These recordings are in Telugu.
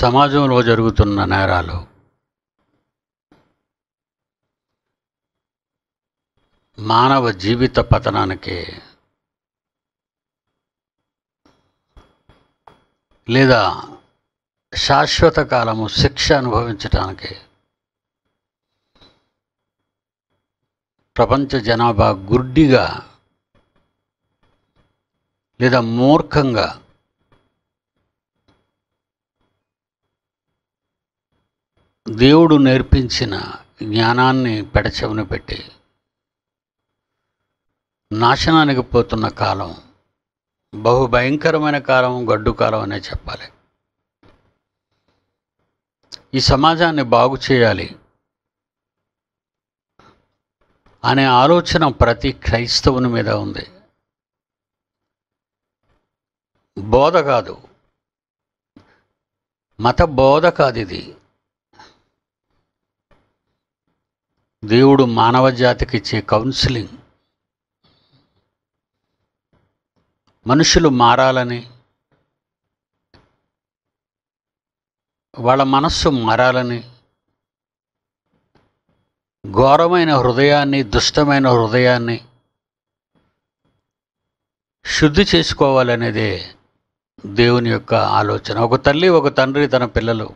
సమాజంలో జరుగుతున్న నేరాలు మానవ జీవిత పతనానికి లేదా శాశ్వత కాలము శిక్ష అనుభవించటానికి ప్రపంచ జనాభా గుడ్డిగా లేదా మూర్ఖంగా దేవుడు నేర్పించిన జ్ఞానాన్ని పెడచెవిన పెట్టి నాశనానికి పోతున్న కాలం బహుభయంకరమైన కాలం గడ్డు కాలం అనే చెప్పాలి ఈ సమాజాన్ని బాగు చేయాలి అనే ఆలోచన ప్రతి క్రైస్తవుని మీద ఉంది బోధ కాదు మత బోధ కాదు ఇది దేవుడు మానవ జాతికి ఇచ్చే కౌన్సిలింగ్ మనుషులు మారాలని వాళ్ళ మనస్సు మారాలని ఘోరమైన హృదయాన్ని దుష్టమైన హృదయాన్ని శుద్ధి చేసుకోవాలనేదే దేవుని యొక్క ఆలోచన ఒక తల్లి ఒక తండ్రి తన పిల్లలు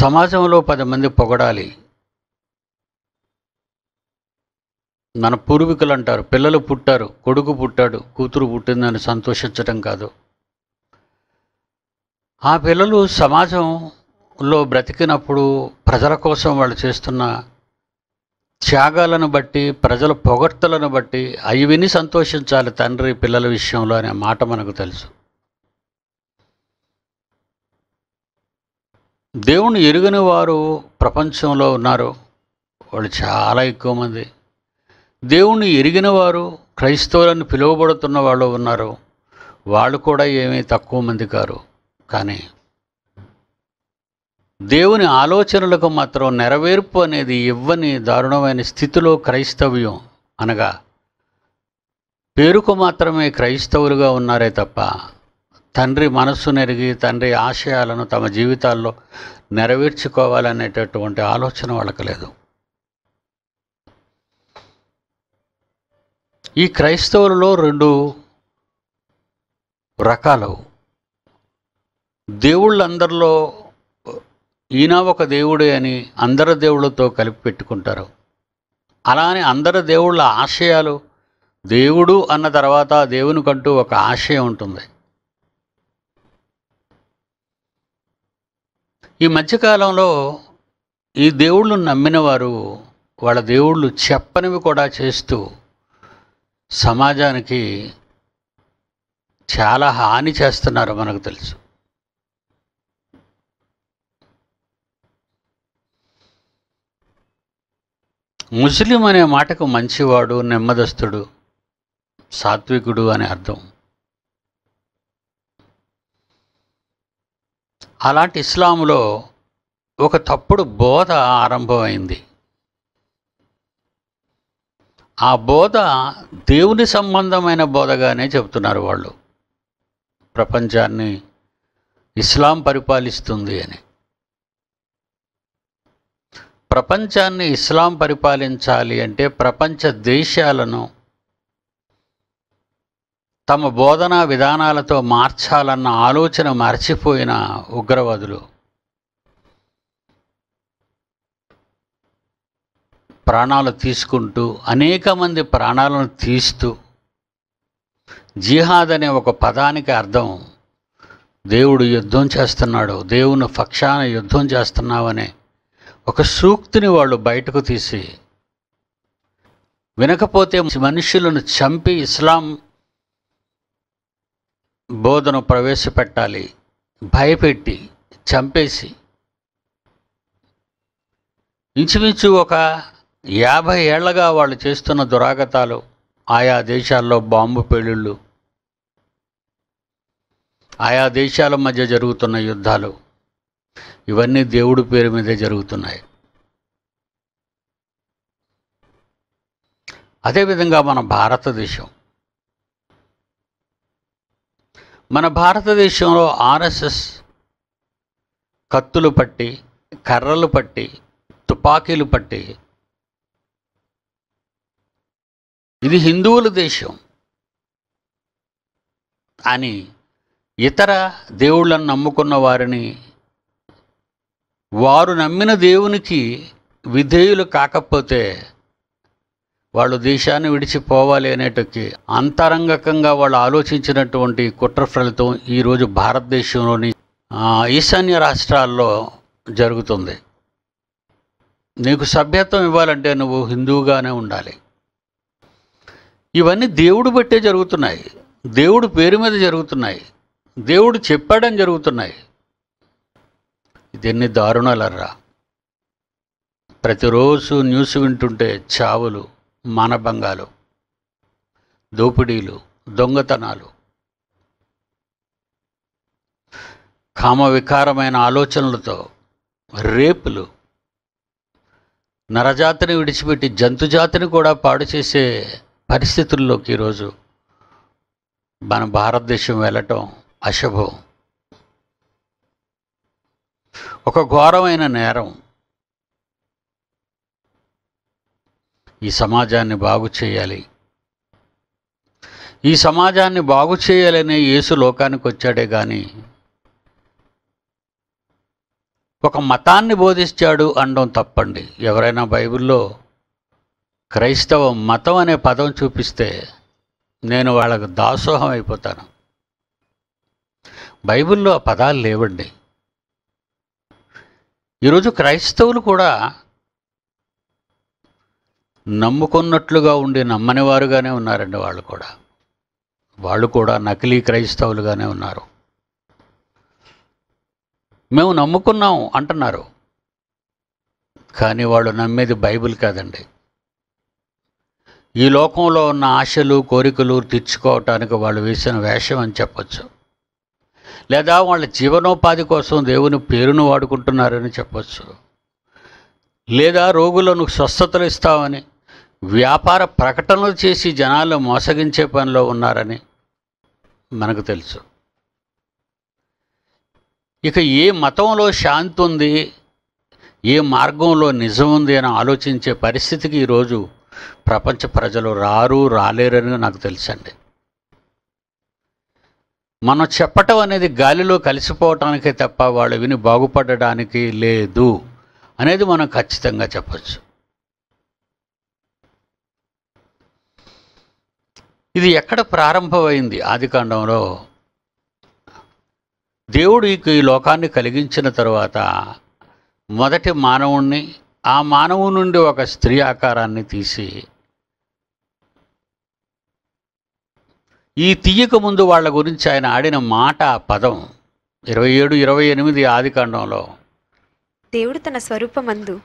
సమాజంలో పది మంది పొగడాలి మన పూర్వీకులు అంటారు పిల్లలు పుట్టారు కొడుకు పుట్టాడు కూతురు పుట్టిందని సంతోషించడం కాదు ఆ పిల్లలు సమాజంలో బ్రతికినప్పుడు ప్రజల కోసం వాళ్ళు చేస్తున్న త్యాగాలను బట్టి ప్రజల పొగడ్తలను బట్టి అవి విని సంతోషించాలి తండ్రి పిల్లల విషయంలో అనే మాట మనకు తెలుసు దేవుని ఎరుగని వారు ప్రపంచంలో ఉన్నారు వాళ్ళు చాలా ఎక్కువ మంది దేవుణ్ణి ఎరిగిన వారు క్రైస్తవులను పిలువబడుతున్న వాళ్ళు ఉన్నారు వాళ్ళు కూడా ఏమీ తక్కువ మంది కారు కానీ దేవుని ఆలోచనలకు మాత్రం నెరవేర్పు అనేది ఇవ్వని దారుణమైన స్థితిలో క్రైస్తవ్యం అనగా పేరుకు మాత్రమే క్రైస్తవులుగా ఉన్నారే తప్ప తండ్రి మనస్సు నెరిగి తండ్రి ఆశయాలను తమ జీవితాల్లో నెరవేర్చుకోవాలనేటటువంటి ఆలోచన వాళ్ళకి లేదు ఈ క్రైస్తవులలో రెండు రకాలు దేవుళ్ళందరిలో ఈయన ఒక దేవుడే అని అందరి దేవుళ్ళతో కలిపి పెట్టుకుంటారు అలానే అందరి దేవుళ్ళ ఆశయాలు దేవుడు అన్న తర్వాత దేవుని కంటూ ఒక ఆశయం ఉంటుంది ఈ మధ్యకాలంలో ఈ దేవుళ్ళు నమ్మిన వారు వాళ్ళ దేవుళ్ళు చెప్పనివి కూడా చేస్తూ సమాజానికి చాలా హాని చేస్తున్నారు మనకు తెలుసు ముస్లిం అనే మాటకు మంచివాడు నెమ్మదస్తుడు సాత్వికుడు అనే అర్థం అలాంటి ఇస్లాంలో ఒక తప్పుడు బోధ ఆరంభమైంది ఆ బోధ దేవుని సంబంధమైన బోధగానే చెబుతున్నారు వాళ్ళు ప్రపంచాన్ని ఇస్లాం పరిపాలిస్తుంది అని ప్రపంచాన్ని ఇస్లాం పరిపాలించాలి అంటే ప్రపంచ దేశాలను తమ బోధనా విధానాలతో మార్చాలన్న ఆలోచన మర్చిపోయిన ఉగ్రవాదులు ప్రాణాలు తీసుకుంటూ అనేక మంది ప్రాణాలను తీస్తూ జిహాద్ అనే ఒక పదానికి అర్థం దేవుడు యుద్ధం చేస్తున్నాడు దేవుని పక్షాన యుద్ధం చేస్తున్నావనే ఒక సూక్తిని వాళ్ళు బయటకు తీసి వినకపోతే మనుషులను చంపి ఇస్లాం బోధను ప్రవేశపెట్టాలి భయపెట్టి చంపేసి ఇంచుమించు ఒక యాభై ఏళ్లగా వాళ్ళు చేస్తున్న దురాగతాలు ఆయా దేశాల్లో బాంబు పేలుళ్ళు ఆయా దేశాల మధ్య జరుగుతున్న యుద్ధాలు ఇవన్నీ దేవుడి పేరు మీదే జరుగుతున్నాయి అదేవిధంగా మన భారతదేశం మన భారతదేశంలో ఆర్ఎస్ఎస్ కత్తులు పట్టి కర్రలు పట్టి తుపాకీలు పట్టి ఇది హిందువుల దేశం అని ఇతర దేవుళ్ళను నమ్ముకున్న వారిని వారు నమ్మిన దేవునికి విధేయులు కాకపోతే వాళ్ళు దేశాన్ని విడిచిపోవాలి అనేటకి అంతరంగకంగా వాళ్ళు ఆలోచించినటువంటి కుట్ర ఫలితం ఈరోజు భారతదేశంలోని ఈశాన్య రాష్ట్రాల్లో జరుగుతుంది నీకు సభ్యత్వం ఇవ్వాలంటే నువ్వు హిందువుగానే ఉండాలి ఇవన్నీ దేవుడు బట్టే జరుగుతున్నాయి దేవుడు పేరు మీద జరుగుతున్నాయి దేవుడు చెప్పాడని జరుగుతున్నాయి ఇదన్ని దారుణాలర్రా ప్రతిరోజు న్యూస్ వింటుంటే చావులు మానభంగాలు దోపిడీలు దొంగతనాలు కామ వికారమైన ఆలోచనలతో రేపులు నరజాతిని విడిచిపెట్టి జంతుజాతిని కూడా పాడు చేసే పరిస్థితుల్లోకి ఈరోజు మన భారతదేశం వెళ్ళటం అశుభం ఒక ఘోరమైన నేరం ఈ సమాజాన్ని బాగు చేయాలి ఈ సమాజాన్ని బాగు చేయాలనే యేసు లోకానికి వచ్చాడే కానీ ఒక మతాన్ని బోధిస్తాడు అనడం తప్పండి ఎవరైనా బైబిల్లో క్రైస్తవ మతం అనే పదం చూపిస్తే నేను వాళ్ళకు దాసోహం అయిపోతాను బైబిల్లో ఆ పదాలు లేవండి ఈరోజు క్రైస్తవులు కూడా నమ్ముకున్నట్లుగా ఉండి నమ్మని వారుగానే ఉన్నారండి వాళ్ళు కూడా వాళ్ళు కూడా నకిలీ క్రైస్తవులుగానే ఉన్నారు మేము నమ్ముకున్నాం అంటున్నారు కానీ వాళ్ళు నమ్మేది బైబిల్ కాదండి ఈ లోకంలో ఉన్న ఆశలు కోరికలు తీర్చుకోవటానికి వాళ్ళు వేసిన వేషం అని చెప్పచ్చు లేదా వాళ్ళ జీవనోపాధి కోసం దేవుని పేరును వాడుకుంటున్నారని చెప్పచ్చు లేదా రోగులను స్వస్థతలు ఇస్తామని వ్యాపార ప్రకటనలు చేసి జనాలు మోసగించే పనిలో ఉన్నారని మనకు తెలుసు ఇక ఏ మతంలో శాంతి ఉంది ఏ మార్గంలో నిజం ఉంది అని ఆలోచించే పరిస్థితికి ఈరోజు ప్రపంచ ప్రజలు రారు రాలేరని నాకు తెలుసండి మనం చెప్పటం అనేది గాలిలో కలిసిపోవటానికే తప్ప వాళ్ళు విని బాగుపడడానికి లేదు అనేది మనం ఖచ్చితంగా చెప్పచ్చు ఇది ఎక్కడ ప్రారంభమైంది ఆదికాండంలో దేవుడికి ఈ లోకాన్ని కలిగించిన తర్వాత మొదటి మానవుణ్ణి ఆ మానవు నుండి ఒక స్త్రీ ఆకారాన్ని తీసి ఈ తీయక ముందు వాళ్ళ గురించి ఆయన ఆడిన మాట పదం ఇరవై ఏడు ఇరవై ఎనిమిది ఆది కాండంలో దేవుడు తన స్వరూపమందు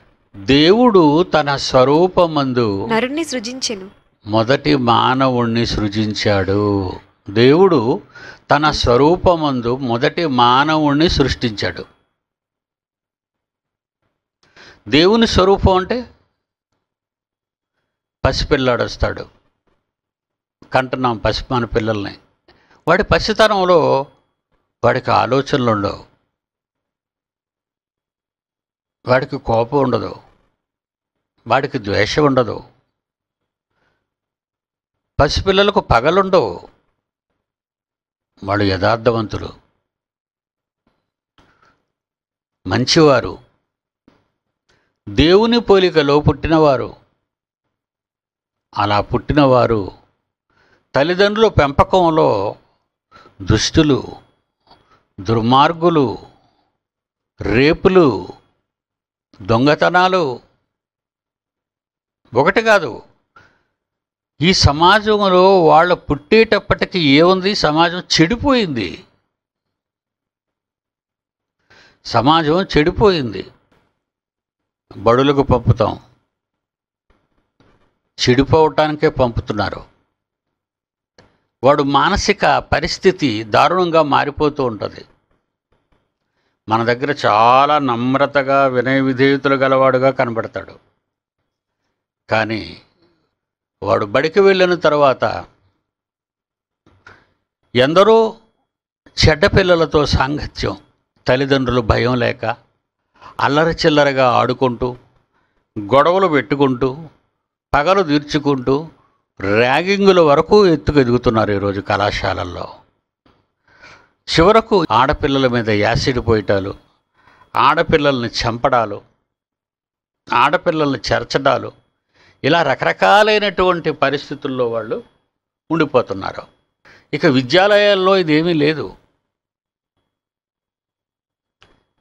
దేవుడు తన స్వరూపమందు నరుణ్ణి సృజించెను మొదటి మానవుణ్ణి సృజించాడు దేవుడు తన స్వరూపమందు మొదటి మానవుణ్ణి సృష్టించాడు దేవుని స్వరూపం అంటే పసిపిల్లాడు వస్తాడు కంటున్నాం మన పిల్లల్ని వాడి పసితనంలో వాడికి ఆలోచనలు ఉండవు వాడికి కోపం ఉండదు వాడికి ద్వేషం ఉండదు పసిపిల్లలకు పగలుండవు వాళ్ళు యథార్థవంతులు మంచివారు దేవుని పోలికలో పుట్టినవారు అలా పుట్టినవారు తల్లిదండ్రుల పెంపకంలో దుష్టులు దుర్మార్గులు రేపులు దొంగతనాలు ఒకటి కాదు ఈ సమాజంలో వాళ్ళు పుట్టేటప్పటికి ఏముంది సమాజం చెడిపోయింది సమాజం చెడిపోయింది బడులకు పంపుతాం చెడిపోవటానికే పంపుతున్నారు వాడు మానసిక పరిస్థితి దారుణంగా మారిపోతూ ఉంటుంది మన దగ్గర చాలా నమ్రతగా వినయ విధేయతలు గలవాడుగా కనబడతాడు కానీ వాడు బడికి వెళ్ళిన తర్వాత ఎందరో చెడ్డ పిల్లలతో సాంగత్యం తల్లిదండ్రులు భయం లేక చిల్లరగా ఆడుకుంటూ గొడవలు పెట్టుకుంటూ పగలు తీర్చుకుంటూ ర్యాగింగుల వరకు ఎత్తుకు ఎదుగుతున్నారు ఈరోజు కళాశాలల్లో చివరకు ఆడపిల్లల మీద యాసిడ్ పోయటాలు ఆడపిల్లల్ని చంపడాలు ఆడపిల్లల్ని చెరచడాలు ఇలా రకరకాలైనటువంటి పరిస్థితుల్లో వాళ్ళు ఉండిపోతున్నారు ఇక విద్యాలయాల్లో ఇదేమీ లేదు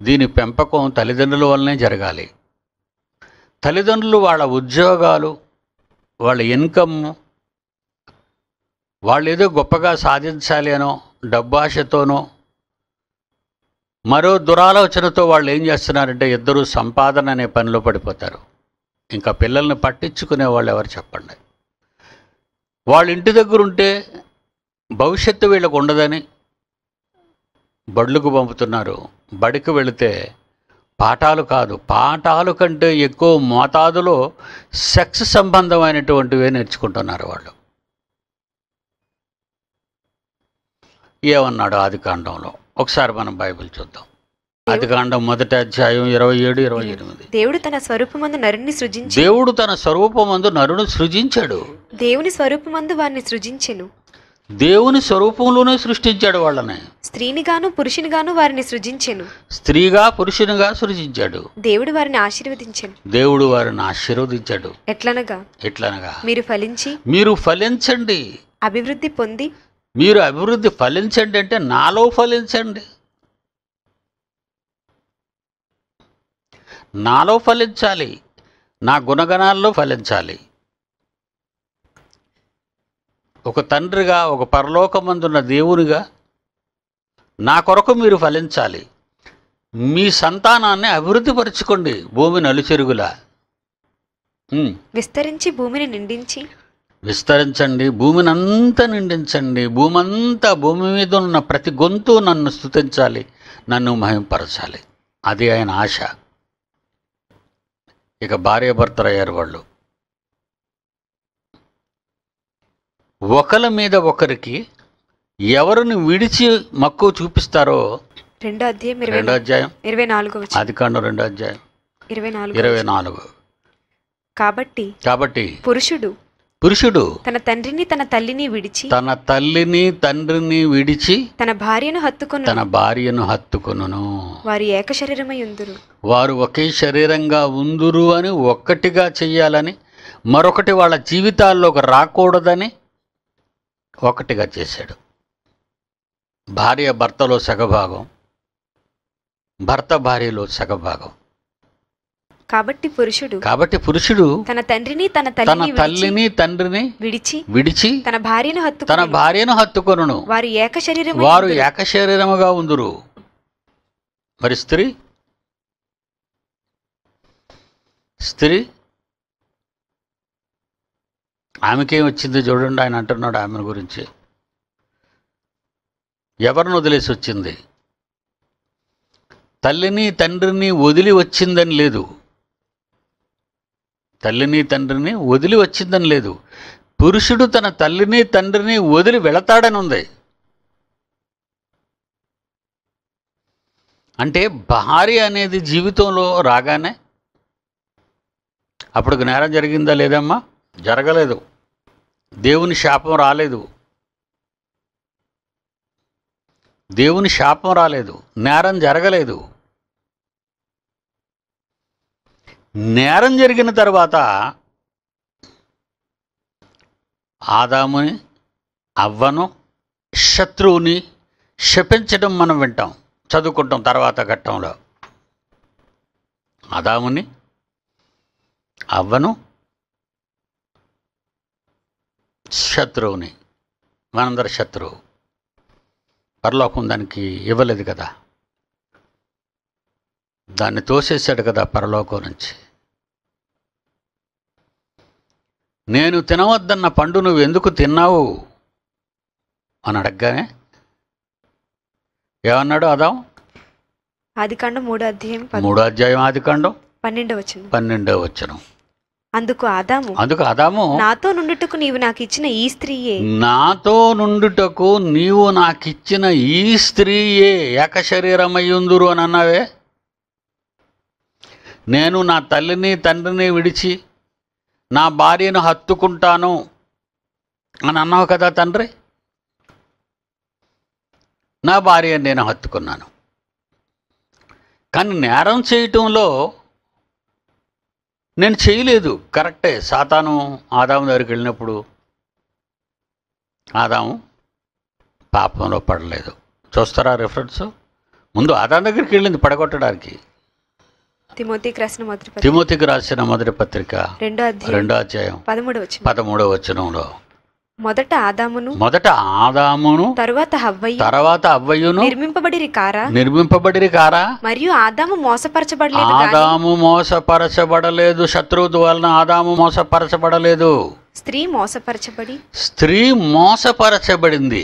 దీని పెంపకం తల్లిదండ్రుల వల్లనే జరగాలి తల్లిదండ్రులు వాళ్ళ ఉద్యోగాలు వాళ్ళ ఇన్కమ్ వాళ్ళు ఏదో గొప్పగా సాధించాలి అనో డబ్బాషతోనో మరో దురాలోచనతో వాళ్ళు ఏం చేస్తున్నారంటే ఇద్దరు సంపాదన అనే పనిలో పడిపోతారు ఇంకా పిల్లల్ని పట్టించుకునే వాళ్ళు ఎవరు చెప్పండి వాళ్ళ ఇంటి దగ్గర ఉంటే భవిష్యత్తు వీళ్ళకు ఉండదని బడులకు పంపుతున్నారు బడికి వెళితే పాఠాలు కాదు పాఠాలు కంటే ఎక్కువ మోతాదులో సెక్స్ సంబంధమైనటువంటివే నేర్చుకుంటున్నారు వాళ్ళు ఏమన్నాడు ఆదికాండంలో ఒకసారి మనం బైబిల్ చూద్దాం ఆదికాండం మొదటి అధ్యాయం ఇరవై ఏడు ఇరవై ఎనిమిది దేవుడు తన స్వరూపమందు నరుని సృజించి దేవుడు తన స్వరూపమందు నరుని సృజించాడు దేవుని స్వరూపమందు వారిని సృజించెను దేవుని స్వరూపంలోనే సృష్టించాడు వాళ్ళని స్త్రీనిగాను పురుషునిగాను వారిని సృజించాను స్త్రీగా పురుషునిగా సృజించాడు దేవుడు వారిని ఆశీర్వదించాను దేవుడు వారిని ఆశీర్వదించాడు ఎట్లనగా ఎట్లనగా మీరు ఫలించి మీరు ఫలించండి అభివృద్ధి పొంది మీరు అభివృద్ధి ఫలించండి అంటే నాలో ఫలించండి నాలో ఫలించాలి నా గుణగణాల్లో ఫలించాలి ఒక తండ్రిగా ఒక పరలోకమందున్న దేవునిగా నా కొరకు మీరు ఫలించాలి మీ సంతానాన్ని అభివృద్ధి పరుచుకోండి భూమి నలుచెరుగులా విస్తరించి భూమిని నిండించి విస్తరించండి భూమిని అంతా నిండించండి భూమి అంతా భూమి మీద ఉన్న ప్రతి గొంతు నన్ను స్థుతించాలి నన్ను మహింపరచాలి అది ఆయన ఆశ ఇక అయ్యారు వాళ్ళు ఒకరి మీద ఒకరికి ఎవరిని విడిచి మక్కువ చూపిస్తారో రెండో అధ్యాయం రెండో అధ్యాయం ఇరవై నాలుగు అది కాండం రెండో అధ్యాయం ఇరవై నాలుగు ఇరవై నాలుగు కాబట్టి కాబట్టి పురుషుడు పురుషుడు తన తండ్రిని తన తల్లిని విడిచి తన తల్లిని తండ్రిని విడిచి తన భార్యను హత్తుకును తన భార్యను హత్తుకును వారు ఏక శరీరమై ఉందరు వారు ఒకే శరీరంగా ఉందురు అని ఒక్కటిగా చెయ్యాలని మరొకటి వాళ్ళ జీవితాల్లోకి రాకూడదని ఒకటిగా చేశాడు భార్య భర్తలో సగభాగం భర్త భార్యలో సగభాగం కాబట్టి పురుషుడు కాబట్టి పురుషుడు తన తండ్రిని తన తన తల్లిని తండ్రిని విడిచి విడిచి తన భార్యను హత్తు తన భార్యను హత్తుకొను వారు ఏక శరీరం వారు ఏక శరీరముగా ఉందురు మరి స్త్రీ స్త్రీ ఆమెకేం వచ్చింది చూడండి ఆయన అంటున్నాడు ఆమె గురించి ఎవరిని వదిలేసి వచ్చింది తల్లిని తండ్రిని వదిలి వచ్చిందని లేదు తల్లిని తండ్రిని వదిలి వచ్చిందని లేదు పురుషుడు తన తల్లిని తండ్రిని వదిలి వెళతాడని ఉంది అంటే భార్య అనేది జీవితంలో రాగానే అప్పుడు జ్ఞానం జరిగిందా లేదమ్మా జరగలేదు దేవుని శాపం రాలేదు దేవుని శాపం రాలేదు నేరం జరగలేదు నేరం జరిగిన తర్వాత ఆదాముని అవ్వను శత్రువుని శపించడం మనం వింటాం చదువుకుంటాం తర్వాత ఘట్టంలో ఆదాముని అవ్వను శత్రువుని మనందరి శత్రువు పరలోకం దానికి ఇవ్వలేదు కదా దాన్ని తోసేసాడు కదా పరలోకం నుంచి నేను తినవద్దన్న పండు నువ్వు ఎందుకు తిన్నావు అని అడగగానే ఏమన్నాడు అదాం ఆదికాండం మూడో అధ్యాయం మూడో అధ్యాయం ఆదికాండం పన్నెండో వచ్చిన పన్నెండో వచ్చిన అందుకు ఆదాము అందుకు ఆదాము నాతో నుండుటకు నీవు నాకు ఇచ్చిన ఈ స్త్రీయే నాతో నుండుటకు నీవు నాకిచ్చిన ఈ స్త్రీయే ఏక శరీరమయ్యుందురు అని అన్నావే నేను నా తల్లిని తండ్రిని విడిచి నా భార్యను హత్తుకుంటాను అని అన్నావు కదా తండ్రి నా భార్యను నేను హత్తుకున్నాను కానీ నేరం చేయటంలో నేను చేయలేదు కరెక్టే సాతాను ఆదాము దగ్గరికి వెళ్ళినప్పుడు ఆదాము పాపంలో పడలేదు చూస్తారా రిఫరెన్స్ ముందు ఆదాం దగ్గరికి వెళ్ళింది పడగొట్టడానికి తిమోతికి రాసిన మొదటి పత్రిక రెండో అధ్యాయం పదమూడవ వచనంలో మొదట ఆదామును మొదట ఆదామును తరువాత హవ్వయ్య తర్వాత హవ్వయ్యును నిర్మింపబడి కారా నిర్మింపబడి కారా మరియు ఆదాము మోసపరచబడలేదు ఆదాము మోసపరచబడలేదు శత్రువు వలన ఆదాము మోసపరచబడలేదు స్త్రీ మోసపరచబడి స్త్రీ మోసపరచబడింది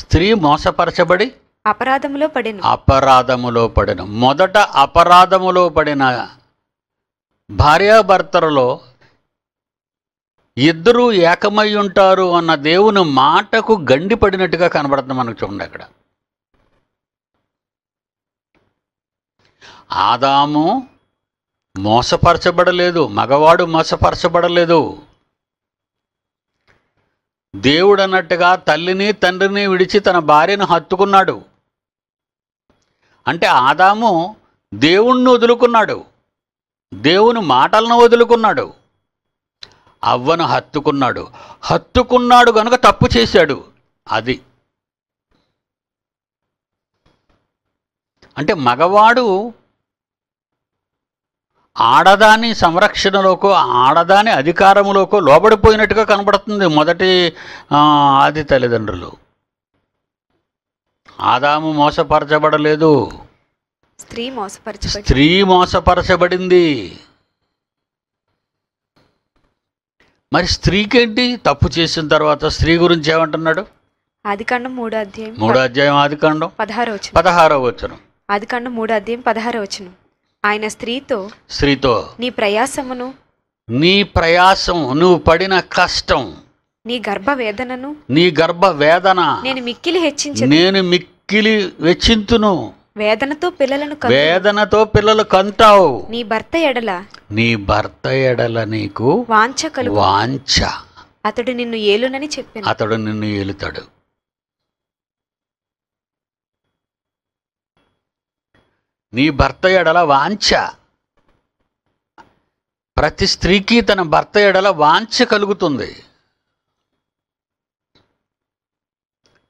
స్త్రీ మోసపరచబడి అపరాధములో పడిన అపరాధములో పడిన మొదట అపరాధములో పడిన భార్యాభర్తలలో ఇద్దరూ ఏకమై ఉంటారు అన్న దేవుని మాటకు గండిపడినట్టుగా కనబడుతుంది మనకు చూడండి అక్కడ ఆదాము మోసపరచబడలేదు మగవాడు మోసపరచబడలేదు దేవుడు అన్నట్టుగా తల్లిని తండ్రిని విడిచి తన భార్యను హత్తుకున్నాడు అంటే ఆదాము దేవుణ్ణి వదులుకున్నాడు దేవుని మాటలను వదులుకున్నాడు అవ్వను హత్తుకున్నాడు హత్తుకున్నాడు గనుక తప్పు చేశాడు అది అంటే మగవాడు ఆడదాని సంరక్షణలోకో ఆడదాని అధికారములోకో లోబడిపోయినట్టుగా కనబడుతుంది మొదటి ఆది తల్లిదండ్రులు ఆదాము మోసపరచబడలేదు స్త్రీ మోసపరచ స్త్రీ మోసపరచబడింది మరి స్త్రీకేంటి తప్పు చేసిన తర్వాత స్త్రీ గురించి ఏమంటున్నాడు ఆదికాండం మూడో అధ్యాయం మూడో అధ్యాయం ఆదికాండం పదహారో వచ్చిన పదహారో వచ్చిన ఆదికాండం మూడో అధ్యాయం పదహారో వచ్చిన ఆయన స్త్రీతో స్త్రీతో నీ ప్రయాసమును నీ ప్రయాసం నువ్వు పడిన కష్టం నీ గర్భ వేదనను నీ గర్భ వేదన నేను మిక్కిలి హెచ్చించి నేను మిక్కిలి వెచ్చింతును వేదనతో పిల్లలను వేదనతో పిల్లలు కంటావు నీ భర్త ఎడల నీ భర్త ఎడల నీకు వాంఛ కలు వాంఛ అతడు నిన్ను ఏలునని చెప్పి అతడు నిన్ను ఏలుతాడు నీ భర్త ఎడల వాంఛ ప్రతి స్త్రీకి తన భర్త ఎడల వాంఛ కలుగుతుంది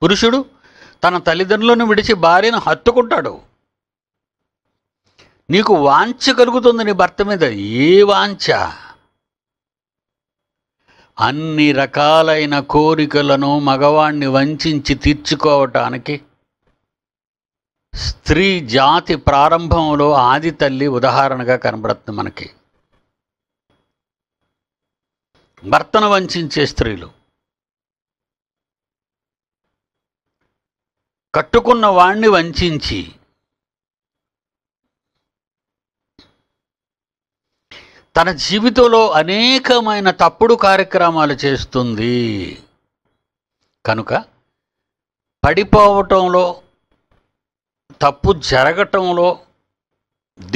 పురుషుడు తన తల్లిదండ్రులను విడిచి భార్యను హత్తుకుంటాడు నీకు వాంఛ కలుగుతుంది నీ భర్త మీద ఏ వాంఛ అన్ని రకాలైన కోరికలను మగవాణ్ణి వంచి తీర్చుకోవటానికి స్త్రీ జాతి ప్రారంభంలో ఆది తల్లి ఉదాహరణగా కనబడుతుంది మనకి భర్తను వంచే స్త్రీలు కట్టుకున్న వాణ్ణి వంచించి తన జీవితంలో అనేకమైన తప్పుడు కార్యక్రమాలు చేస్తుంది కనుక పడిపోవటంలో తప్పు జరగటంలో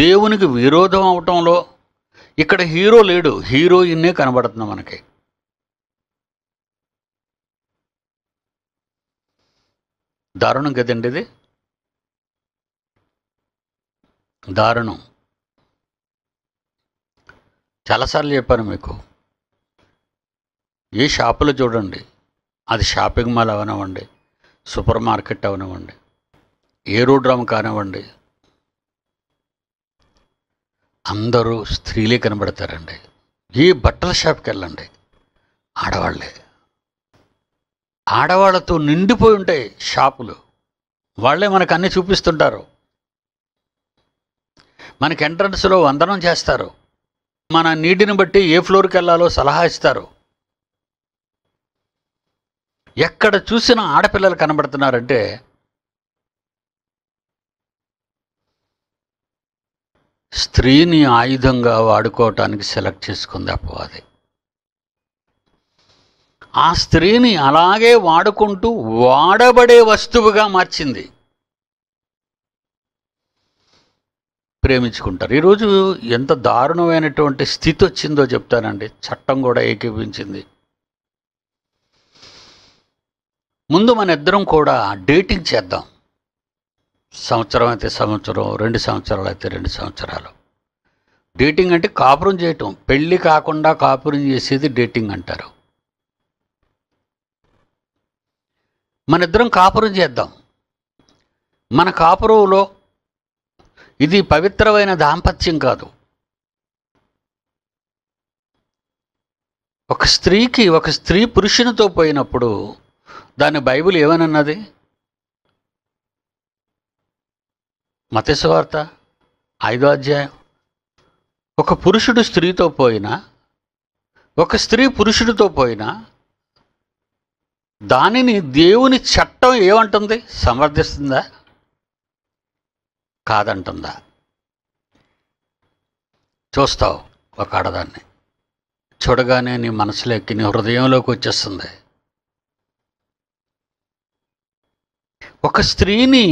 దేవునికి విరోధం అవటంలో ఇక్కడ హీరో లేడు హీరోయిన్నే కనబడుతుంది మనకి దారుణం కదండి ఇది దారుణం చాలాసార్లు చెప్పాను మీకు ఈ షాపులు చూడండి అది షాపింగ్ మాల్ అవనివ్వండి సూపర్ మార్కెట్ అవనివ్వండి ఏ రోడ్ రమ్ కానివ్వండి అందరూ స్త్రీలే కనబడతారండి ఈ బట్టల షాప్కి వెళ్ళండి ఆడవాళ్ళే ఆడవాళ్లతో నిండిపోయి ఉంటాయి షాపులు వాళ్ళే మనకు అన్నీ చూపిస్తుంటారు మనకి ఎంట్రన్స్లో వందనం చేస్తారు మన నీటిని బట్టి ఏ ఫ్లోర్కి వెళ్ళాలో సలహా ఇస్తారు ఎక్కడ చూసినా ఆడపిల్లలు కనబడుతున్నారంటే స్త్రీని ఆయుధంగా వాడుకోవటానికి సెలెక్ట్ చేసుకుంది అపవాదే ఆ స్త్రీని అలాగే వాడుకుంటూ వాడబడే వస్తువుగా మార్చింది ప్రేమించుకుంటారు ఈరోజు ఎంత దారుణమైనటువంటి స్థితి వచ్చిందో చెప్తానండి చట్టం కూడా ఏకీపించింది ముందు మన ఇద్దరం కూడా డేటింగ్ చేద్దాం సంవత్సరం అయితే సంవత్సరం రెండు సంవత్సరాలు అయితే రెండు సంవత్సరాలు డేటింగ్ అంటే కాపురం చేయటం పెళ్ళి కాకుండా కాపురం చేసేది డేటింగ్ అంటారు మన ఇద్దరం కాపురం చేద్దాం మన కాపురంలో ఇది పవిత్రమైన దాంపత్యం కాదు ఒక స్త్రీకి ఒక స్త్రీ పురుషునితో పోయినప్పుడు దాని బైబిల్ ఏమనన్నది మతస్వార్త ఐదో అధ్యాయం ఒక పురుషుడు స్త్రీతో పోయినా ఒక స్త్రీ పురుషుడితో పోయినా దానిని దేవుని చట్టం ఏమంటుంది సమర్థిస్తుందా కాదంటుందా చూస్తావు ఒక ఆడదాన్ని చూడగానే నీ మనసులోకి నీ హృదయంలోకి వచ్చేస్తుంది ఒక స్త్రీని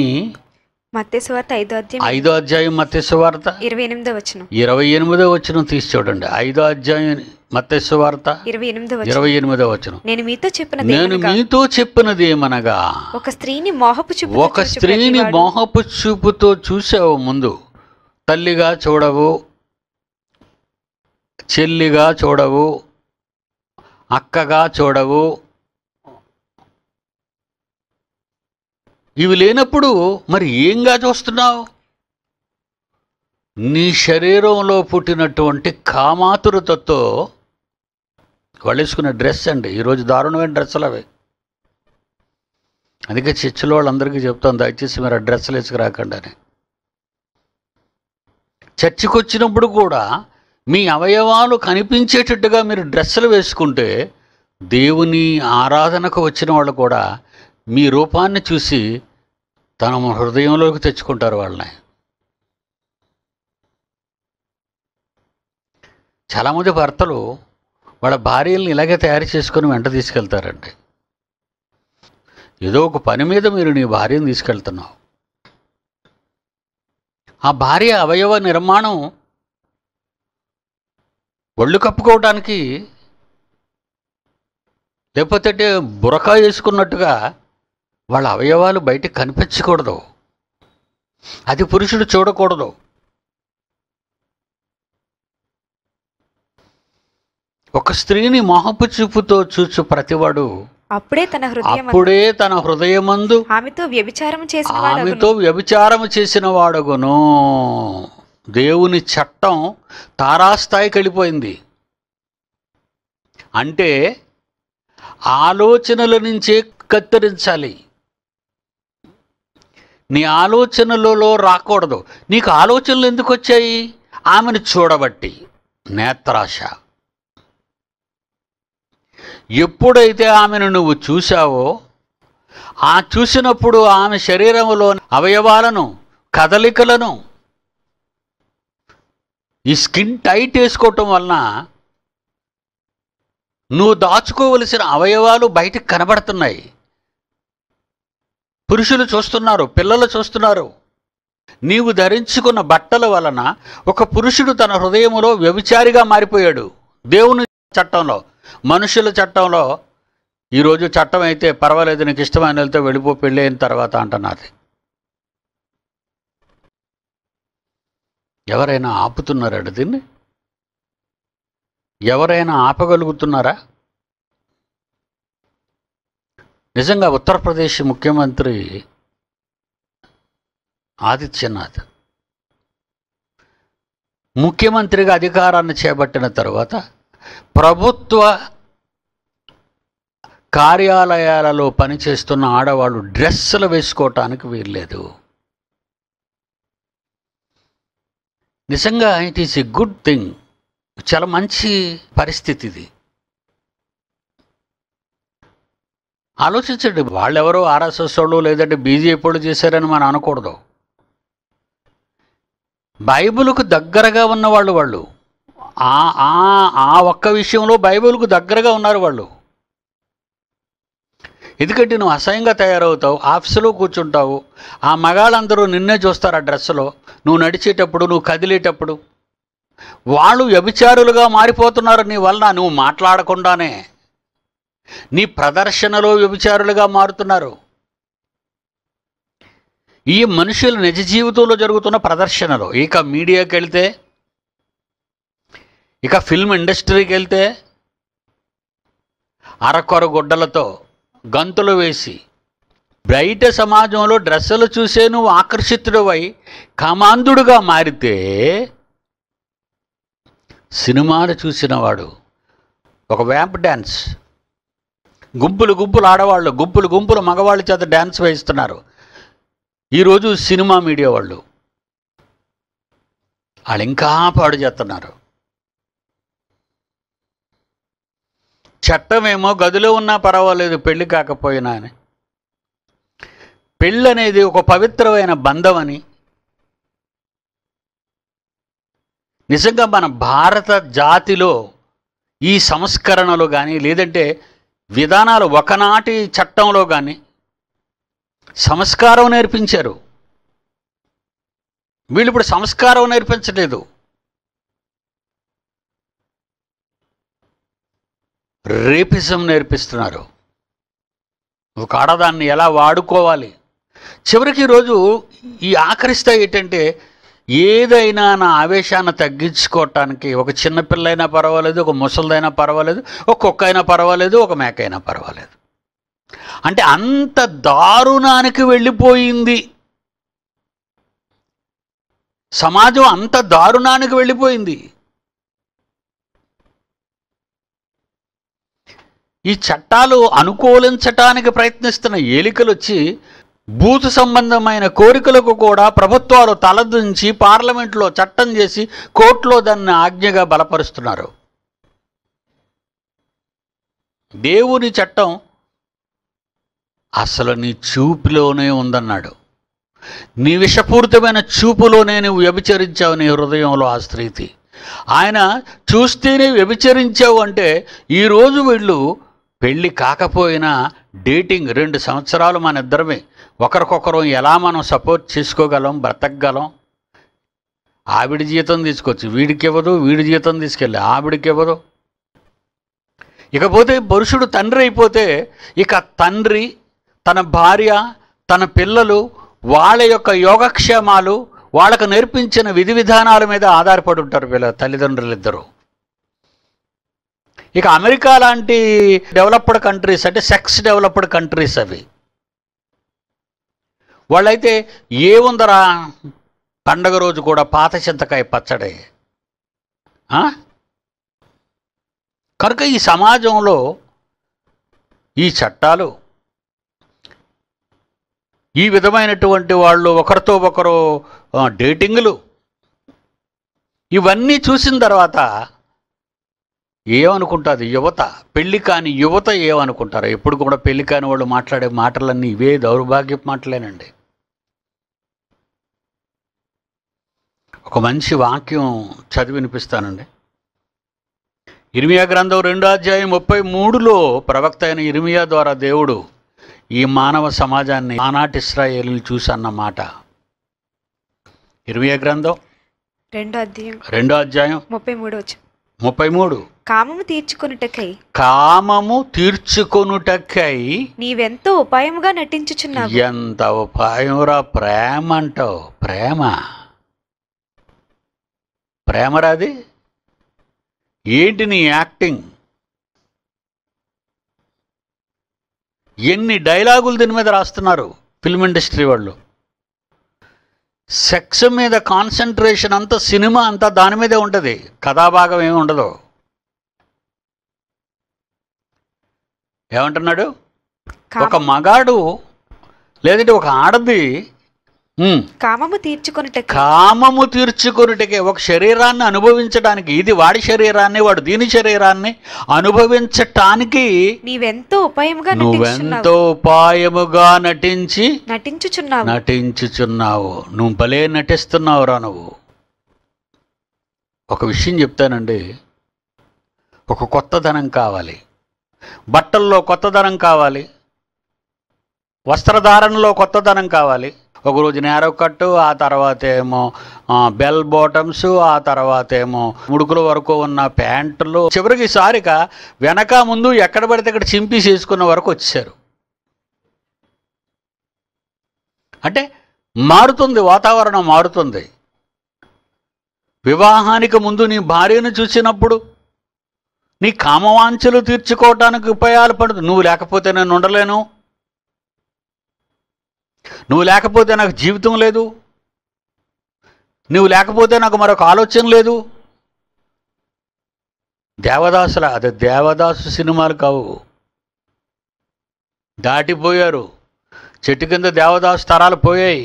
ఐదో అధ్యాయం ఐదో అధ్యాయం ఇరవై ఎనిమిదో వచ్చిన ఇరవై ఎనిమిదో వచ్చిన తీసి చూడండి ఐదో అధ్యాయం మత్స్సు వార్త ఇరవై ఎనిమిదవ వచనం నేను మీతో చెప్పిన నేను మీతో చెప్పినది ఏమనగా ఒక స్త్రీని మోహపు చూపు ఒక స్త్రీని మోహపు చూపుతో చూసావు ముందు తల్లిగా చూడవు చెల్లిగా చూడవు అక్కగా చూడవు ఇవి లేనప్పుడు మరి ఏంగా చూస్తున్నావు నీ శరీరంలో పుట్టినటువంటి కామాతురతతో వాళ్ళు వేసుకున్న డ్రెస్ అండి ఈరోజు దారుణమైన డ్రెస్సులు అవి అందుకే చర్చిలో వాళ్ళందరికీ చెప్తాం దయచేసి మీరు ఆ డ్రెస్సులు వేసుకురాకండి అని చర్చికి వచ్చినప్పుడు కూడా మీ అవయవాలు కనిపించేటట్టుగా మీరు డ్రెస్సులు వేసుకుంటే దేవుని ఆరాధనకు వచ్చిన వాళ్ళు కూడా మీ రూపాన్ని చూసి తన హృదయంలోకి తెచ్చుకుంటారు వాళ్ళని చాలామంది భర్తలు వాళ్ళ భార్యలను ఇలాగే తయారు చేసుకొని వెంట తీసుకెళ్తారండి ఏదో ఒక పని మీద మీరు నీ భార్యను తీసుకెళ్తున్నావు ఆ భార్య అవయవ నిర్మాణం ఒళ్ళు కప్పుకోవటానికి లేకపోతే బురకా వేసుకున్నట్టుగా వాళ్ళ అవయవాలు బయట కనిపించకూడదు అది పురుషుడు చూడకూడదు ఒక స్త్రీని మోహపు చూపుతో చూచు ప్రతివాడు అప్పుడే తన హృదయం అప్పుడే తన హృదయమందు ఆమెతో వ్యభిచారం చేసిన ఆమెతో వ్యభిచారం చేసిన వాడగును దేవుని చట్టం తారాస్థాయికి వెళ్ళిపోయింది అంటే ఆలోచనల నుంచే కత్తిరించాలి నీ ఆలోచనలలో రాకూడదు నీకు ఆలోచనలు ఎందుకు వచ్చాయి ఆమెను చూడబట్టి నేత్రాశ ఎప్పుడైతే ఆమెను నువ్వు చూశావో ఆ చూసినప్పుడు ఆమె శరీరంలో అవయవాలను కదలికలను ఈ స్కిన్ టైట్ వేసుకోవటం వలన నువ్వు దాచుకోవలసిన అవయవాలు బయటకు కనబడుతున్నాయి పురుషులు చూస్తున్నారు పిల్లలు చూస్తున్నారు నీవు ధరించుకున్న బట్టల వలన ఒక పురుషుడు తన హృదయంలో వ్యభిచారిగా మారిపోయాడు దేవుని చట్టంలో మనుషుల చట్టంలో ఈరోజు చట్టం అయితే పర్వాలేదు నీకు ఇష్టమైన వెళ్తే వెళ్ళిపో పెళ్ళి అయిన తర్వాత అంటున్నాది ఎవరైనా ఆపుతున్నారా దీన్ని ఎవరైనా ఆపగలుగుతున్నారా నిజంగా ఉత్తరప్రదేశ్ ముఖ్యమంత్రి ఆదిత్యనాథ్ ముఖ్యమంత్రిగా అధికారాన్ని చేపట్టిన తర్వాత ప్రభుత్వ కార్యాలయాలలో పనిచేస్తున్న ఆడవాళ్ళు డ్రెస్సులు వేసుకోవటానికి వీల్లేదు నిజంగా it is a good thing చాలా మంచి పరిస్థితి ఇది ఆలోచించండి వాళ్ళెవరో ఆర్ఎస్ఎస్ వాళ్ళు లేదంటే బీజేపీ వాళ్ళు చేశారని మనం అనకూడదు బైబుల్కు దగ్గరగా ఉన్నవాళ్ళు వాళ్ళు ఆ ఒక్క విషయంలో బైబిల్కు దగ్గరగా ఉన్నారు వాళ్ళు ఎందుకంటే నువ్వు అసహ్యంగా తయారవుతావు ఆఫీసులో కూర్చుంటావు ఆ మగాళ్ళందరూ నిన్నే చూస్తారు ఆ డ్రెస్సులో నువ్వు నడిచేటప్పుడు నువ్వు కదిలేటప్పుడు వాళ్ళు వ్యభిచారులుగా మారిపోతున్నారు నీ వలన నువ్వు మాట్లాడకుండానే నీ ప్రదర్శనలో వ్యభిచారులుగా మారుతున్నారు ఈ మనుషులు నిజ జీవితంలో జరుగుతున్న ప్రదర్శనలో ఇక మీడియాకి వెళితే ఇక ఫిల్మ్ ఇండస్ట్రీకి వెళ్తే అరకొర గుడ్డలతో గంతులు వేసి బయట సమాజంలో డ్రెస్సులు చూసే నువ్వు ఆకర్షితుడవై కమాందుడుగా మారితే సినిమాలు చూసినవాడు ఒక వ్యాంప్ డ్యాన్స్ గుంపులు గుంపులు ఆడవాళ్ళు గుంపులు గుంపులు మగవాళ్ళ చేత డ్యాన్స్ వేయిస్తున్నారు ఈరోజు సినిమా మీడియా వాళ్ళు వాళ్ళు ఇంకా పాడు చేస్తున్నారు చట్టమేమో గదిలో ఉన్నా పర్వాలేదు పెళ్ళి కాకపోయినా అని పెళ్ళి అనేది ఒక పవిత్రమైన బంధం అని నిజంగా మన భారత జాతిలో ఈ సంస్కరణలు కానీ లేదంటే విధానాలు ఒకనాటి చట్టంలో కానీ సంస్కారం నేర్పించారు వీళ్ళు ఇప్పుడు సంస్కారం నేర్పించలేదు రేపిజం నేర్పిస్తున్నారు ఒక ఆడదాన్ని ఎలా వాడుకోవాలి చివరికి రోజు ఈ ఆకరిస్తా ఏంటంటే ఏదైనా నా ఆవేశాన్ని తగ్గించుకోవటానికి ఒక చిన్నపిల్లైనా పర్వాలేదు ఒక ముసలిదైనా పర్వాలేదు ఒక కుక్క అయినా పర్వాలేదు ఒక మేక అయినా పర్వాలేదు అంటే అంత దారుణానికి వెళ్ళిపోయింది సమాజం అంత దారుణానికి వెళ్ళిపోయింది ఈ చట్టాలు అనుకూలించటానికి ప్రయత్నిస్తున్న ఏలికలొచ్చి బూత్ సంబంధమైన కోరికలకు కూడా ప్రభుత్వాలు తలదించి పార్లమెంట్లో చట్టం చేసి కోర్టులో దాన్ని ఆజ్ఞగా బలపరుస్తున్నారు దేవుని చట్టం అసలు నీ చూపులోనే ఉందన్నాడు నీ విషపూరితమైన చూపులోనే నువ్వు వ్యభిచరించావు నీ హృదయంలో ఆ స్త్రీతి ఆయన చూస్తేనే వ్యభిచరించావు అంటే ఈరోజు వీళ్ళు పెళ్ళి కాకపోయినా డేటింగ్ రెండు సంవత్సరాలు మన ఇద్దరమే ఒకరికొకరు ఎలా మనం సపోర్ట్ చేసుకోగలం బ్రతకగలం ఆవిడ జీతం తీసుకొచ్చి వీడికి ఇవ్వదు వీడి జీతం తీసుకెళ్ళి ఆవిడికి ఇవ్వదు ఇకపోతే పురుషుడు తండ్రి అయిపోతే ఇక తండ్రి తన భార్య తన పిల్లలు వాళ్ళ యొక్క యోగక్షేమాలు వాళ్ళకు నేర్పించిన విధి విధానాల మీద ఆధారపడి ఉంటారు వీళ్ళ తల్లిదండ్రులిద్దరూ ఇక అమెరికా లాంటి డెవలప్డ్ కంట్రీస్ అంటే సెక్స్ డెవలప్డ్ కంట్రీస్ అవి వాళ్ళైతే ఏముందరా పండగ రోజు కూడా పాత చింతకాయ పచ్చడే కనుక ఈ సమాజంలో ఈ చట్టాలు ఈ విధమైనటువంటి వాళ్ళు ఒకరితో ఒకరు డేటింగ్లు ఇవన్నీ చూసిన తర్వాత ఏమనుకుంటారు యువత పెళ్లి కాని యువత ఏమనుకుంటారు ఎప్పుడు కూడా పెళ్లి కాని వాళ్ళు మాట్లాడే మాటలన్నీ ఇవే దౌర్భాగ్యపు మాటలేనండి ఒక మంచి వాక్యం చదివి వినిపిస్తానండి గ్రంథం రెండో అధ్యాయం ముప్పై మూడులో ప్రవక్త అయిన ఇరిమియా ద్వారా దేవుడు ఈ మానవ సమాజాన్ని ఆనాటి ఇస్రాయేలీలు చూసన్న మాట ఇర్మియా గ్రంథం రెండో అధ్యాయం రెండో అధ్యాయం ముప్పై మూడు వచ్చాం ముప్పై మూడు కామము తీర్చుకొనుటకై కామము తీర్చుకొనుటకై నీవెంతో ఉపాయముగా నటించుచున్నావు ఎంత ఉపాయమురా ప్రేమ అంటావు ప్రేమ ప్రేమరాది ఏంటి నీ యాక్టింగ్ ఎన్ని డైలాగులు దీని మీద రాస్తున్నారు ఫిల్మ్ ఇండస్ట్రీ వాళ్ళు సెక్స్ మీద కాన్సన్ట్రేషన్ అంతా సినిమా అంతా దాని మీదే ఉంటుంది కథాభాగం ఏమి ఉండదు ఏమంటున్నాడు ఒక మగాడు లేదంటే ఒక ఆడది కామము తీర్చుకొనుట కామము తీర్చుకొనుటకే ఒక శరీరాన్ని అనుభవించడానికి ఇది వాడి శరీరాన్ని వాడు దీని శరీరాన్ని అనుభవించటానికి నీవెంతో ఉపాయముగా నువ్వెంతో ఉపాయముగా నటించి నటించుచున్నావు నటించుచున్నావు నువ్వు భలే నటిస్తున్నావురా నువ్వు ఒక విషయం చెప్తానండి ఒక కొత్తదనం కావాలి బట్టల్లో కొత్తదనం కావాలి వస్త్రధారణలో కొత్తదనం కావాలి ఒకరోజు నేరో కట్టు ఆ తర్వాత ఏమో బెల్ బాటమ్స్ ఆ తర్వాత ఏమో ముడుకుల వరకు ఉన్న ప్యాంట్లు చివరికి సారిక వెనక ముందు ఎక్కడ పడితే ఇక్కడ చింపి చేసుకున్న వరకు వచ్చారు అంటే మారుతుంది వాతావరణం మారుతుంది వివాహానికి ముందు నీ భార్యను చూసినప్పుడు నీ కామవాంఛలు తీర్చుకోవటానికి ఉపాయాలు పడుతుంది నువ్వు లేకపోతే నేను ఉండలేను నువ్వు లేకపోతే నాకు జీవితం లేదు నువ్వు లేకపోతే నాకు మరొక ఆలోచన లేదు దేవదాసుల అది దేవదాసు సినిమాలు కావు దాటిపోయారు చెట్టు కింద దేవదాసు తరాలు పోయాయి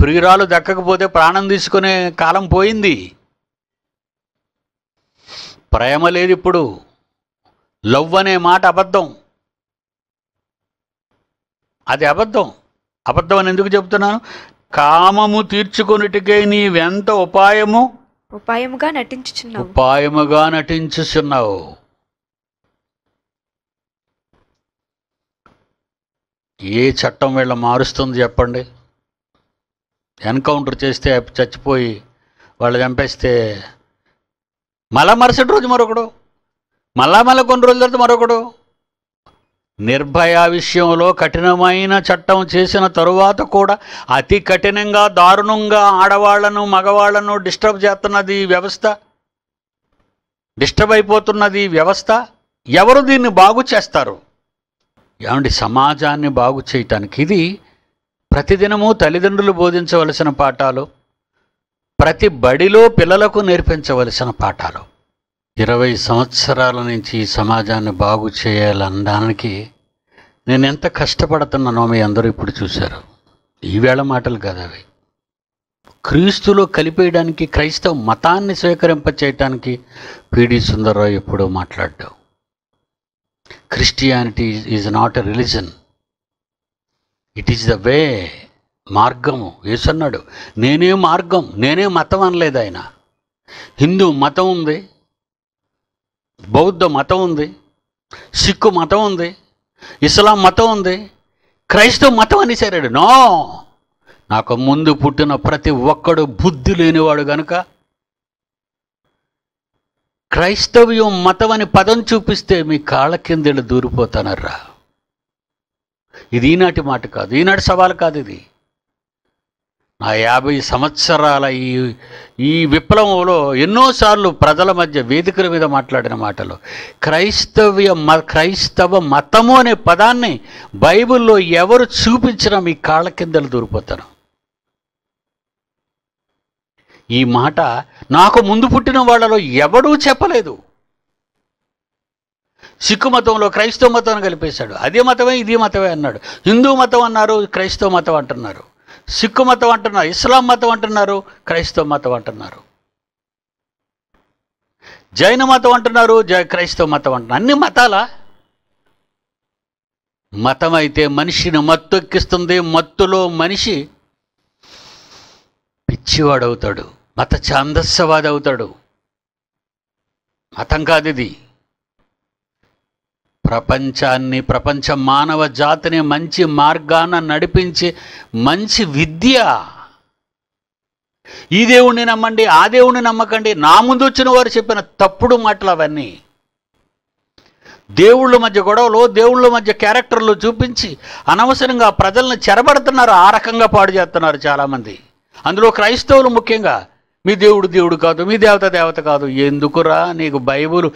ప్రియురాలు దక్కకపోతే ప్రాణం తీసుకునే కాలం పోయింది ప్రేమ లేదు ఇప్పుడు లవ్ అనే మాట అబద్ధం అది అబద్ధం అబద్ధం అని ఎందుకు చెబుతున్నాను కామము తీర్చుకొనిటికై నీవెంత ఉపాయము ఉపాయముగా నటించుచున్నావు ఉపాయముగా నటించుచున్నావు ఏ చట్టం వీళ్ళ మారుస్తుంది చెప్పండి ఎన్కౌంటర్ చేస్తే చచ్చిపోయి వాళ్ళు చంపేస్తే మళ్ళా మరుసటి రోజు మరొకడు మళ్ళా మళ్ళీ కొన్ని రోజుల తర్వాత మరొకడు నిర్భయ విషయంలో కఠినమైన చట్టం చేసిన తరువాత కూడా అతి కఠినంగా దారుణంగా ఆడవాళ్లను మగవాళ్లను డిస్టర్బ్ చేస్తున్నది వ్యవస్థ డిస్టర్బ్ అయిపోతున్నది ఈ వ్యవస్థ ఎవరు దీన్ని బాగు చేస్తారు ఏమండి సమాజాన్ని బాగు చేయటానికి ఇది ప్రతిదినము తల్లిదండ్రులు బోధించవలసిన పాఠాలు ప్రతి బడిలో పిల్లలకు నేర్పించవలసిన పాఠాలు ఇరవై సంవత్సరాల నుంచి ఈ సమాజాన్ని బాగు చేయాలనడానికి నేను ఎంత కష్టపడుతున్నానో మీ అందరూ ఇప్పుడు చూశారు ఈవేళ మాటలు కాదు అవి క్రీస్తులో కలిపేయడానికి క్రైస్తవ మతాన్ని స్వీకరింపచేయటానికి పీడి సుందరరావు ఎప్పుడో మాట్లాడ్డావు Christianity is not a religion it is the way మార్గము అన్నాడు నేనే మార్గం నేనే మతం అనలేదు ఆయన హిందూ మతం ఉంది బౌద్ధ మతం ఉంది సిక్కు మతం ఉంది ఇస్లాం మతం ఉంది క్రైస్తవ మతం అని చేరాడు నో నాకు ముందు పుట్టిన ప్రతి ఒక్కడు బుద్ధి లేనివాడు గనుక క్రైస్తవ్యం మతం అని పదం చూపిస్తే మీ కాళ్ళ కిందెళ్ళు దూరిపోతానర్రా ఇది ఈనాటి మాట కాదు ఈనాటి సవాల్ కాదు ఇది నా యాభై సంవత్సరాల ఈ ఈ విప్లవంలో ఎన్నోసార్లు ప్రజల మధ్య వేదికల మీద మాట్లాడిన మాటలు క్రైస్తవ్య మ క్రైస్తవ మతము అనే పదాన్ని బైబిల్లో ఎవరు చూపించినా మీ కాళ్ళ కిందలు దూరిపోతాను ఈ మాట నాకు ముందు పుట్టిన వాళ్ళలో ఎవడూ చెప్పలేదు సిక్కు మతంలో క్రైస్తవ మతం కలిపేశాడు అదే మతమే ఇదే మతమే అన్నాడు హిందూ మతం అన్నారు క్రైస్తవ మతం అంటున్నారు సిక్కు మతం అంటున్నారు ఇస్లాం మతం అంటున్నారు క్రైస్తవ మతం అంటున్నారు జైన మతం అంటున్నారు జ క్రైస్తవ మతం అంటున్నారు అన్ని మతాల మతం అయితే మనిషిని మత్తు ఎక్కిస్తుంది మత్తులో మనిషి పిచ్చివాడవుతాడు మత ఛాందస్సవాదవుతాడు మతం కాదు ఇది ప్రపంచాన్ని ప్రపంచ మానవ జాతిని మంచి మార్గాన నడిపించే మంచి విద్య ఈ దేవుణ్ణి నమ్మండి ఆ దేవుణ్ణి నమ్మకండి నా ముందు వచ్చిన వారు చెప్పిన తప్పుడు మాటలు అవన్నీ దేవుళ్ళ మధ్య గొడవలు దేవుళ్ళ మధ్య క్యారెక్టర్లు చూపించి అనవసరంగా ప్రజలను చెరబడుతున్నారు ఆ రకంగా పాడు చేస్తున్నారు చాలామంది అందులో క్రైస్తవులు ముఖ్యంగా మీ దేవుడు దేవుడు కాదు మీ దేవత దేవత కాదు ఎందుకురా నీకు బైబుల్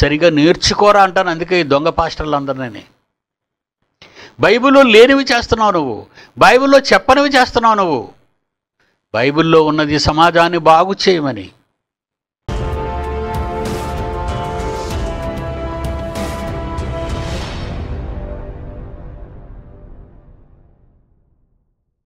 సరిగా నేర్చుకోరా అంటాను అందుకే ఈ దొంగ పాస్టర్లు అందరినీ బైబిల్లో లేనివి చేస్తున్నావు నువ్వు బైబిల్లో చెప్పనివి చేస్తున్నావు నువ్వు బైబిల్లో ఉన్నది సమాజాన్ని బాగు చేయమని